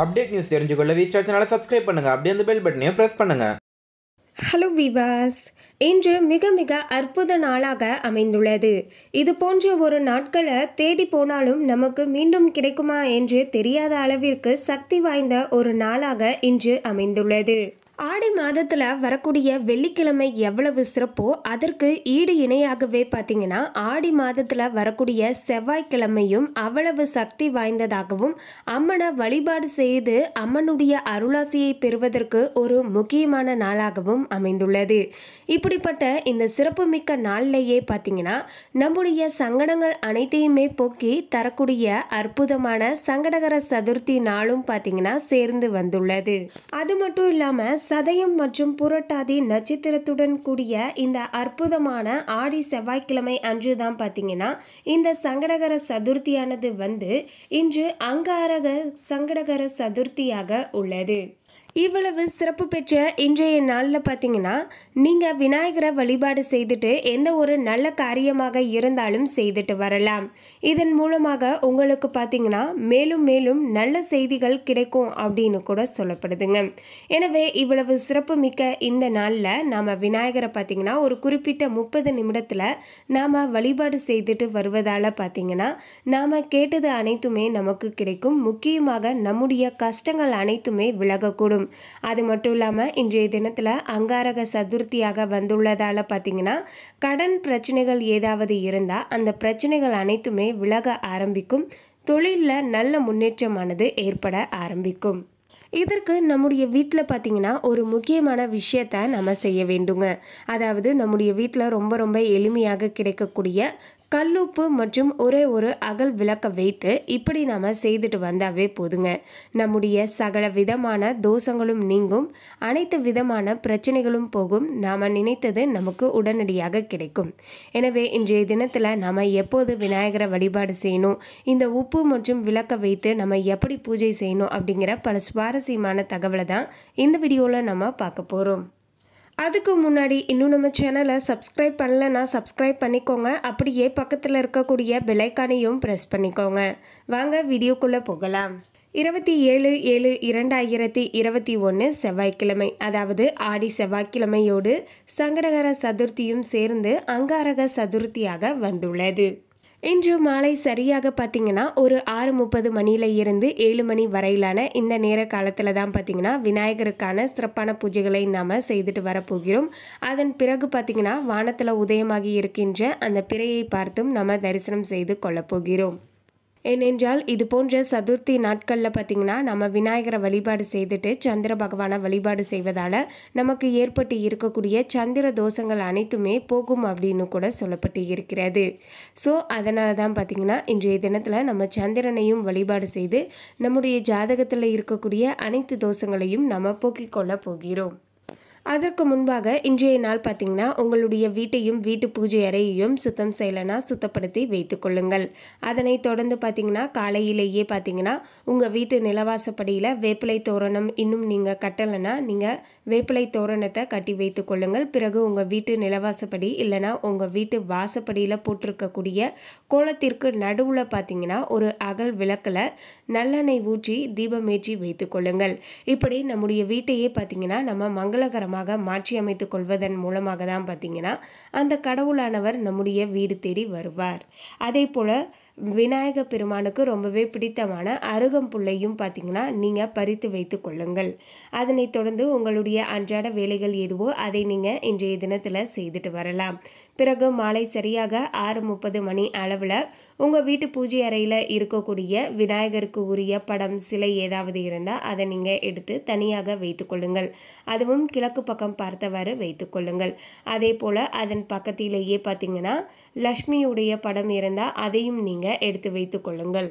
update news தெரிஞ்சுக்கொள்ள V star சேனலை subscribe பண்ணுங்கள் அப்படியே அந்த பெல் பட்டனையும் ப்ரெஸ் பண்ணுங்கள் ஹலோ விவாஸ் இன்று மிக மிக அற்புத நாளாக அமைந்துள்ளது இது போன்ற ஒரு நாட்களை தேடி போனாலும் நமக்கு மீண்டும் கிடைக்குமா என்று தெரியாத அளவிற்கு சக்தி வாய்ந்த ஒரு நாளாக இன்று அமைந்துள்ளது ஆடி மாதத்தில் வரக்கூடிய வெள்ளிக்கிழமை எவ்வளவு சிறப்போ அதற்கு ஈடு இணையாகவே பார்த்தீங்கன்னா ஆடி மாதத்தில் வரக்கூடிய செவ்வாய்க்கிழமையும் அவ்வளவு சக்தி வாய்ந்ததாகவும் அம்மனை வழிபாடு செய்து அம்மனுடைய அருளாசியை பெறுவதற்கு ஒரு முக்கியமான நாளாகவும் அமைந்துள்ளது இப்படிப்பட்ட இந்த சிறப்புமிக்க நாள்லேயே பார்த்தீங்கன்னா நம்முடைய சங்கடங்கள் அனைத்தையுமே போக்கி தரக்கூடிய அற்புதமான சங்கடகர சதுர்த்தி நாளும் பார்த்தீங்கன்னா சேர்ந்து வந்துள்ளது அது மட்டும் இல்லாமல் சதயம் மற்றும் புரட்டாதி நட்சத்திரத்துடன் கூடிய இந்த அற்புதமான ஆடி செவ்வாய்க்கிழமை அன்று தான் பார்த்தீங்கன்னா இந்த சங்கடகர சதுர்த்தியானது வந்து இன்று அங்காரக சங்கடகர சதுர்த்தியாக உள்ளது இவ்வளவு சிறப்பு பெற்ற இன்றைய நாளில் பார்த்தீங்கன்னா நீங்கள் விநாயகரை வழிபாடு செய்துட்டு எந்த ஒரு நல்ல காரியமாக இருந்தாலும் செய்துட்டு வரலாம் இதன் மூலமாக உங்களுக்கு பார்த்தீங்கன்னா மேலும் மேலும் நல்ல செய்திகள் கிடைக்கும் அப்படின்னு கூட சொல்லப்படுதுங்க எனவே இவ்வளவு சிறப்பு மிக்க இந்த நாளில் நாம் விநாயகரை பார்த்தீங்கன்னா ஒரு குறிப்பிட்ட முப்பது நிமிடத்தில் நாம் வழிபாடு செய்துட்டு வருவதால் பார்த்தீங்கன்னா நாம் கேட்டது அனைத்துமே நமக்கு கிடைக்கும் முக்கியமாக நம்முடைய கஷ்டங்கள் அனைத்துமே விலகக்கூடும் இருக்கும் அது மட்டும் இல்லாமல் இன்றைய தினத்தில் அங்காரக சதுர்த்தியாக வந்துள்ளதால் பார்த்திங்கன்னா கடன் பிரச்சனைகள் ஏதாவது இருந்தால் அந்த பிரச்சனைகள் அனைத்துமே விலக ஆரம்பிக்கும் தொழிலில் நல்ல முன்னேற்றமானது ஏற்பட ஆரம்பிக்கும் இதற்கு நம்முடைய வீட்டில் பார்த்திங்கன்னா ஒரு முக்கியமான விஷயத்தை நம்ம செய்ய வேண்டுங்க அதாவது நம்முடைய வீட்டில் ரொம்ப ரொம்ப எளிமையாக கிடைக்கக்கூடிய கல்லுப்பு மற்றும் ஒரே ஒரு அகல் விளக்க வைத்து இப்படி நாம் செய்துட்டு வந்தாவே போதுங்க நம்முடைய சகல விதமான தோஷங்களும் நீங்கும் அனைத்து விதமான பிரச்சனைகளும் போகும் நாம் நினைத்தது நமக்கு உடனடியாக கிடைக்கும் எனவே இன்றைய தினத்தில் நாம் எப்போது விநாயகரை வழிபாடு செய்யணும் இந்த உப்பு மற்றும் விளக்க வைத்து நம்ம எப்படி பூஜை செய்யணும் அப்படிங்கிற பல சுவாரஸ்யமான தகவலை தான் இந்த வீடியோவில் நம்ம பார்க்க போகிறோம் அதுக்கு முன்னாடி இன்னும் நம்ம சேனலை சப்ஸ்கிரைப் பண்ணலன்னா சப்ஸ்கிரைப் பண்ணிக்கோங்க அப்படியே பக்கத்தில் இருக்கக்கூடிய பெலைக்கானையும் ப்ரெஸ் பண்ணிக்கோங்க வாங்க வீடியோக்குள்ளே போகலாம் இருபத்தி ஏழு ஏழு இரண்டாயிரத்தி இருபத்தி ஒன்று செவ்வாய்க்கிழமை அதாவது ஆடி செவ்வாய்க்கிழமையோடு சங்கடகர சதுர்த்தியும் சேர்ந்து அங்காரக சதுர்த்தியாக வந்துள்ளது இன்று மாலை சரியாக பார்த்தீங்கன்னா ஒரு ஆறு முப்பது மணியில் இருந்து ஏழு மணி வரையிலான இந்த நேர காலத்தில் தான் பார்த்தீங்கன்னா விநாயகருக்கான சிறப்பான பூஜைகளை நாம் செய்துட்டு வரப்போகிறோம் அதன் பிறகு பார்த்தீங்கன்னா வானத்தில் உதயமாகி இருக்கின்ற அந்த பிறையை பார்த்தும் நம்ம தரிசனம் செய்து கொள்ளப் போகிறோம் ஏனென்றால் இது போன்ற சதுர்த்தி நாட்களில் பார்த்திங்கன்னா நம்ம விநாயகரை வழிபாடு செய்துட்டு சந்திர பகவானை வழிபாடு செய்வதால் நமக்கு ஏற்பட்டு இருக்கக்கூடிய சந்திர தோஷங்கள் அனைத்துமே போகும் அப்படின்னு கூட சொல்லப்பட்டு இருக்கிறது ஸோ அதனால தான் பார்த்திங்கன்னா இன்றைய தினத்தில் நம்ம சந்திரனையும் வழிபாடு செய்து நம்முடைய ஜாதகத்தில் இருக்கக்கூடிய அனைத்து தோஷங்களையும் நம்ம போக்கிக் கொள்ளப் போகிறோம் அதற்கு முன்பாக இன்றைய நாள் பார்த்திங்கன்னா உங்களுடைய வீட்டையும் வீட்டு பூஜை அறையையும் சுத்தம் செய்யலைனா சுத்தப்படுத்தி வைத்து கொள்ளுங்கள் அதனை தொடர்ந்து பார்த்திங்கன்னா காலையிலேயே பார்த்திங்கன்னா உங்கள் வீட்டு நிலவாசப்படியில் வேப்பிலை தோரணம் இன்னும் நீங்கள் கட்டலைன்னா நீங்கள் வேப்பிலை தோரணத்தை கட்டி வைத்து கொள்ளுங்கள் பிறகு உங்கள் வீட்டு நிலவாசப்படி இல்லைனா உங்கள் வீட்டு வாசப்படியில் போட்டிருக்கக்கூடிய கோலத்திற்கு நடுவில் பார்த்தீங்கன்னா ஒரு அகல் விளக்கில் நல்லெண்ணெய் ஊற்றி தீபமேற்றி வைத்து கொள்ளுங்கள் இப்படி நம்முடைய வீட்டையே பார்த்தீங்கன்னா நம்ம மங்களகரமாக மாற்றி அமைத்து கொள்வதன் மூலமாக தான் பார்த்தீங்கன்னா அந்த கடவுளானவர் நம்முடைய வீடு தேடி வருவார் அதே போல் விநாயக பெருமானுக்கு ரொம்பவே பிடித்தமான அருகம்புல்லையும் பார்த்தீங்கன்னா நீங்கள் பறித்து வைத்து கொள்ளுங்கள் அதனைத் தொடர்ந்து உங்களுடைய அன்றாட வேலைகள் எதுவோ அதை நீங்கள் இன்றைய தினத்தில் செய்துட்டு வரலாம் பிறகு மாலை சரியாக ஆறு முப்பது மணி அளவில் உங்கள் வீட்டு பூஜை அறையில் இருக்கக்கூடிய விநாயகருக்கு உரிய படம் சிலை ஏதாவது இருந்தால் அதை நீங்கள் எடுத்து தனியாக வைத்துக்கொள்ளுங்கள் அதுவும் கிழக்கு பக்கம் பார்த்தவாறு வைத்துக்கொள்ளுங்கள் அதே போல் அதன் பக்கத்திலேயே பார்த்தீங்கன்னா லக்ஷ்மியுடைய படம் இருந்தால் அதையும் நீங்கள் எடுத்து வைத்துக்கொள்ளுங்கள்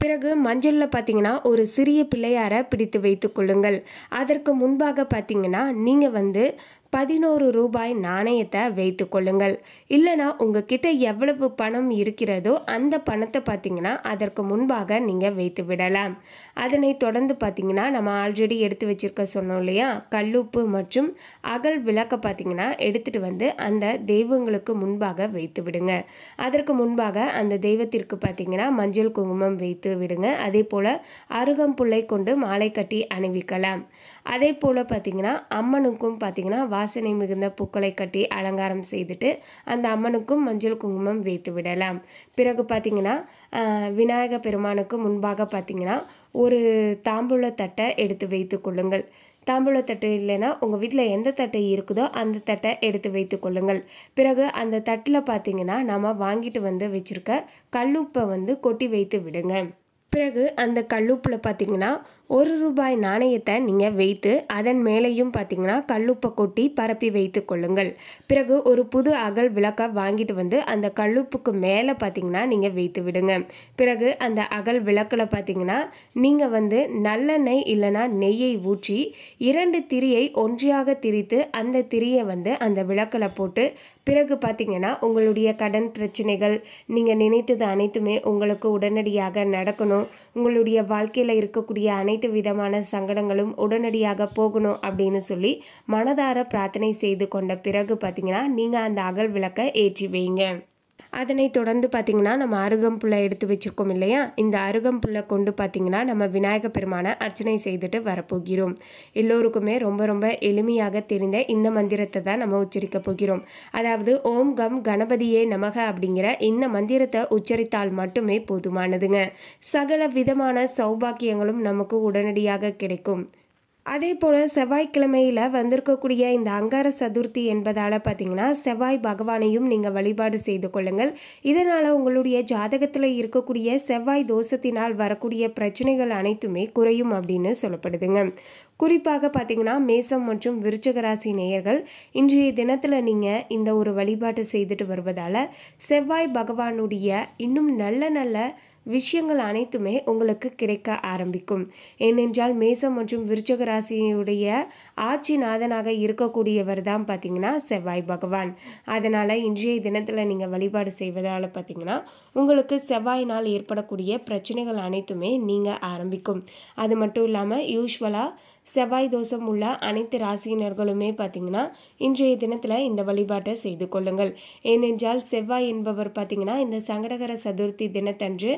பிறகு மஞ்சளில் பார்த்தீங்கன்னா ஒரு சிறிய பிள்ளையாரை பிடித்து வைத்து கொள்ளுங்கள் அதற்கு முன்பாக பார்த்தீங்கன்னா நீங்கள் வந்து பதினோரு ரூபாய் நாணயத்தை வைத்து கொள்ளுங்கள் இல்லைனா உங்ககிட்ட எவ்வளவு பணம் இருக்கிறதோ அந்த பணத்தை பார்த்தீங்கன்னா அதற்கு முன்பாக நீங்கள் வைத்து விடலாம் அதனை தொடர்ந்து பார்த்தீங்கன்னா நம்ம ஆல்ரெடி எடுத்து வச்சிருக்க சொன்னோம் இல்லையா கல்லுப்பு மற்றும் அகல் விளக்க பார்த்தீங்கன்னா எடுத்துகிட்டு வந்து அந்த தெய்வங்களுக்கு முன்பாக வைத்து விடுங்க அதற்கு முன்பாக அந்த தெய்வத்திற்கு பார்த்தீங்கன்னா மஞ்சள் குங்குமம் வைத்து விடுங்க அதே போல் அருகம்புள்ளை கொண்டு மாலை கட்டி அணிவிக்கலாம் அதே போல் பார்த்தீங்கன்னா அம்மனுக்கும் பார்த்தீங்கன்னா வாசனை மிகுந்த பூக்களை கட்டி அலங்காரம் செய்துட்டு அந்த அம்மனுக்கும் மஞ்சள் குங்குமம் வைத்து விடலாம் பிறகு பார்த்திங்கன்னா விநாயக பெருமானுக்கு முன்பாக பார்த்திங்கன்னா ஒரு தாம்பூல தட்டை எடுத்து வைத்து கொள்ளுங்கள் தாம்பூல தட்டு இல்லைன்னா உங்கள் வீட்டில் எந்த தட்டை இருக்குதோ அந்த தட்டை எடுத்து வைத்து கொள்ளுங்கள் பிறகு அந்த தட்டில் பார்த்திங்கன்னா நம்ம வாங்கிட்டு வந்து வச்சுருக்க கல்லுப்பை வந்து கொட்டி வைத்து விடுங்க பிறகு அந்த கல்லுப்பில் பார்த்திங்கன்னா ஒரு ரூபாய் நாணயத்தை நீங்கள் வைத்து அதன் மேலேயும் பார்த்தீங்கன்னா கல்லுப்பை கொட்டி பரப்பி வைத்து கொள்ளுங்கள் பிறகு ஒரு புது அகல் விளக்கை வாங்கிட்டு வந்து அந்த கல்லுப்புக்கு மேலே பார்த்தீங்கன்னா நீங்கள் வைத்து விடுங்க பிறகு அந்த அகல் விளக்கில் பார்த்தீங்கன்னா நீங்கள் வந்து நல்லெண்ணெய் இல்லைனா நெய்யை ஊற்றி இரண்டு திரியை ஒன்றியாக திரித்து அந்த திரியை வந்து அந்த விளக்கில் போட்டு பிறகு பார்த்தீங்கன்னா உங்களுடைய கடன் பிரச்சனைகள் நீங்கள் நினைத்தது அனைத்துமே உங்களுக்கு உடனடியாக நடக்கணும் உங்களுடைய வாழ்க்கையில் இருக்கக்கூடிய அனை அனைத்து விதமான சங்கடங்களும் உடனடியாக போகணும் அப்படின்னு சொல்லி மனதார பிரார்த்தனை செய்து கொண்ட பிறகு பார்த்தீங்கன்னா நீங்கள் அந்த அகல் விளக்கை ஏற்றி வைங்க அதனை தொடர்ந்து பார்த்திங்கன்னா நம்ம அருகம்புல்லை எடுத்து வச்சுருக்கோம் இல்லையா இந்த அருகம்புல்லை கொண்டு பார்த்திங்கன்னா நம்ம விநாயகப் பெருமானை அர்ச்சனை செய்துட்டு வரப்போகிறோம் எல்லோருக்குமே ரொம்ப ரொம்ப எளிமையாக தெரிந்த இந்த மந்திரத்தை தான் நம்ம உச்சரிக்கப் போகிறோம் அதாவது ஓம் கம் கணபதியே நமக அப்படிங்கிற இந்த மந்திரத்தை உச்சரித்தால் மட்டுமே போதுமானதுங்க சகல விதமான சௌபாக்கியங்களும் நமக்கு உடனடியாக கிடைக்கும் அதே போல் செவ்வாய்க்கிழமையில் வந்திருக்கக்கூடிய இந்த அங்கார சதுர்த்தி என்பதால் பார்த்திங்கன்னா செவ்வாய் பகவானையும் நீங்கள் வழிபாடு செய்து கொள்ளுங்கள் இதனால் உங்களுடைய ஜாதகத்தில் இருக்கக்கூடிய செவ்வாய் தோஷத்தினால் வரக்கூடிய பிரச்சனைகள் அனைத்துமே குறையும் அப்படின்னு சொல்லப்படுதுங்க குறிப்பாக பார்த்திங்கன்னா மேசம் மற்றும் விருச்சகராசி நேயர்கள் இன்றைய தினத்தில் நீங்கள் இந்த ஒரு வழிபாட்டை செய்துட்டு வருவதால் செவ்வாய் பகவானுடைய இன்னும் நல்ல நல்ல விஷயங்கள் அனைத்துமே உங்களுக்கு கிடைக்க ஆரம்பிக்கும் ஏனென்றால் மேசம் மற்றும் விருச்சக ராசியுடைய ஆட்சி நாதனாக இருக்கக்கூடியவர் தான் பார்த்திங்கன்னா செவ்வாய் பகவான் அதனால் இன்றைய தினத்தில் நீங்கள் வழிபாடு செய்வதால் பார்த்திங்கன்னா உங்களுக்கு செவ்வாயினால் ஏற்படக்கூடிய பிரச்சனைகள் அனைத்துமே நீங்கள் ஆரம்பிக்கும் அது மட்டும் இல்லாமல் யூஸ்வலாக செவ்வாய் தோஷம் உள்ள அனைத்து ராசியினர்களுமே பார்த்திங்கன்னா இன்றைய தினத்தில் இந்த வழிபாட்டை செய்து கொள்ளுங்கள் ஏனென்றால் செவ்வாய் என்பவர் பார்த்திங்கன்னா இந்த சங்கடகர சதுர்த்தி தினத்தன்று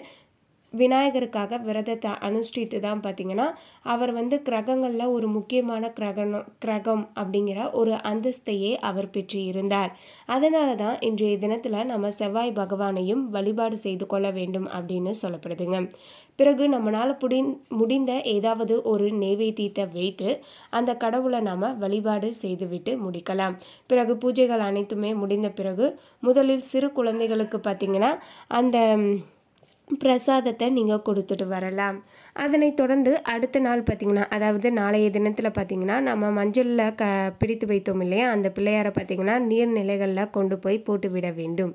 விநாயகருக்காக விரதத்தை அனுஷ்டித்து தான் பார்த்திங்கன்னா அவர் வந்து கிரகங்களில் ஒரு முக்கியமான கிரகணம் கிரகம் அப்படிங்கிற ஒரு அந்தஸ்தையே அவர் பெற்று இருந்தார் அதனால தான் இன்றைய தினத்தில் நம்ம செவ்வாய் பகவானையும் வழிபாடு செய்து கொள்ள வேண்டும் அப்படின்னு சொல்லப்படுதுங்க பிறகு நம்மளால் புடி முடிந்த ஏதாவது ஒரு நெய்வேத்தியத்தை வைத்து அந்த கடவுளை நாம் வழிபாடு செய்துவிட்டு முடிக்கலாம் பிறகு பூஜைகள் அனைத்துமே முடிந்த பிறகு முதலில் சிறு குழந்தைகளுக்கு பார்த்திங்கன்னா அந்த பிரசாதத்தை நீங்கள் கொடுத்துட்டு வரலாம் அதனை தொடர்ந்து அடுத்த நாள் பார்த்திங்கன்னா அதாவது நாளைய தினத்தில் பார்த்திங்கன்னா நம்ம மஞ்சளில் க பிடித்து வைத்தோம் இல்லையா அந்த பிள்ளையாரை பார்த்திங்கன்னா நீர்நிலைகளில் கொண்டு போய் போட்டு விட வேண்டும்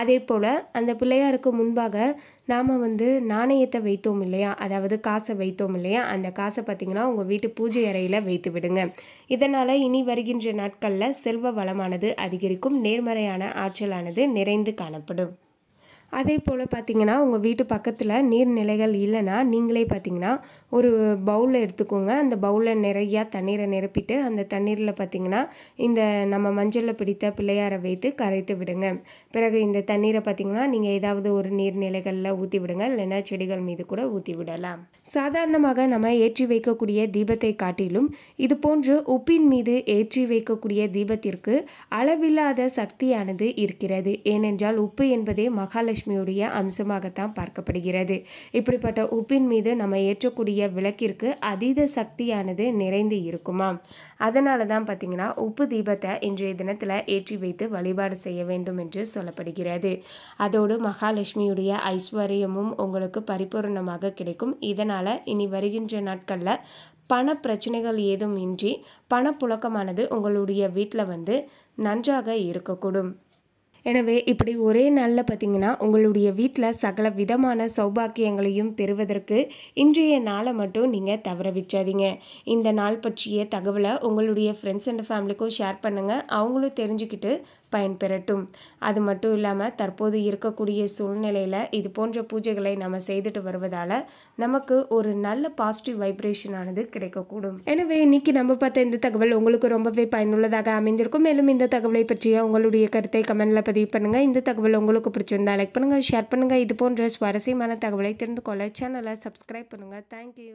அதே போல் அந்த பிள்ளையாருக்கு முன்பாக நாம் வந்து நாணயத்தை வைத்தோம் இல்லையா அதாவது காசை வைத்தோம் இல்லையா அந்த காசை பார்த்திங்கன்னா உங்கள் வீட்டு பூஜை அறையில் வைத்து விடுங்க இதனால் இனி வருகின்ற நாட்களில் செல்வ வளமானது அதிகரிக்கும் நேர்மறையான ஆற்றலானது நிறைந்து காணப்படும் அதே போல் பார்த்திங்கன்னா உங்கள் வீட்டு பக்கத்தில் நீர்நிலைகள் இல்லைன்னா நீங்களே பார்த்திங்கன்னா ஒரு பவுலில் எடுத்துக்கோங்க அந்த பவுலில் நிறையா தண்ணீரை நிரப்பிட்டு அந்த தண்ணீரில் பார்த்திங்கன்னா இந்த நம்ம மஞ்சளில் பிடித்த பிள்ளையாரை வைத்து கரைத்து விடுங்க பிறகு இந்த தண்ணீரை பார்த்திங்கன்னா நீங்கள் ஏதாவது ஒரு நீர்நிலைகளில் ஊற்றி விடுங்க இல்லைன்னா செடிகள் மீது கூட ஊற்றி விடலாம் சாதாரணமாக நம்ம ஏற்றி வைக்கக்கூடிய தீபத்தை காட்டிலும் இது போன்று உப்பின் மீது ஏற்றி வைக்கக்கூடிய தீபத்திற்கு அளவில்லாத சக்தியானது இருக்கிறது ஏனென்றால் உப்பு என்பதே மகாலட்சுமி லட்சுமியுடைய அம்சமாகத்தான் பார்க்கப்படுகிறது இப்படிப்பட்ட உப்பின் மீது நம்ம ஏற்றக்கூடிய விளக்கிற்கு அதீத சக்தியானது நிறைந்து இருக்குமா அதனால தான் பார்த்திங்கன்னா உப்பு தீபத்தை இன்றைய தினத்தில் ஏற்றி வைத்து வழிபாடு செய்ய வேண்டும் என்று சொல்லப்படுகிறது அதோடு மகாலட்சுமியுடைய ஐஸ்வர்யமும் உங்களுக்கு பரிபூர்ணமாக கிடைக்கும் இதனால் இனி வருகின்ற நாட்களில் பண பிரச்சனைகள் ஏதும் இன்றி பணப்புழக்கமானது உங்களுடைய வீட்டில் வந்து நன்றாக இருக்கக்கூடும் எனவே இப்படி ஒரே நாளில் பார்த்தீங்கன்னா உங்களுடைய வீட்டில் சகல விதமான சௌபாக்கியங்களையும் பெறுவதற்கு இன்றைய நாளை மட்டும் நீங்கள் தவற விற்றாதீங்க இந்த நாள் பற்றிய தகவலை உங்களுடைய ஃப்ரெண்ட்ஸ் அண்ட் ஃபேமிலிக்கும் ஷேர் பண்ணுங்கள் அவங்களும் தெரிஞ்சுக்கிட்டு பயன்பெறட்டும் அது மட்டும் இல்லாமல் தற்போது இருக்கக்கூடிய சூழ்நிலையில் இது போன்ற பூஜைகளை நம்ம செய்துட்டு வருவதால் நமக்கு ஒரு நல்ல பாசிட்டிவ் வைப்ரேஷன் ஆனது கிடைக்கக்கூடும் எனவே இன்னைக்கு நம்ம பார்த்த இந்த தகவல் உங்களுக்கு ரொம்பவே பயனுள்ளதாக அமைந்திருக்கும் மேலும் இந்த தகவலை பற்றிய உங்களுடைய கருத்தை கமெண்டில் பதிவு பண்ணுங்கள் இந்த தகவல் உங்களுக்கு பிடிச்சிருந்தா லைக் பண்ணுங்கள் ஷேர் பண்ணுங்கள் இது போன்ற சுவாரஸ்யமான தகவலை தெரிந்து கொள்ள சேனலை சப்ஸ்கிரைப் பண்ணுங்கள் தேங்க்யூ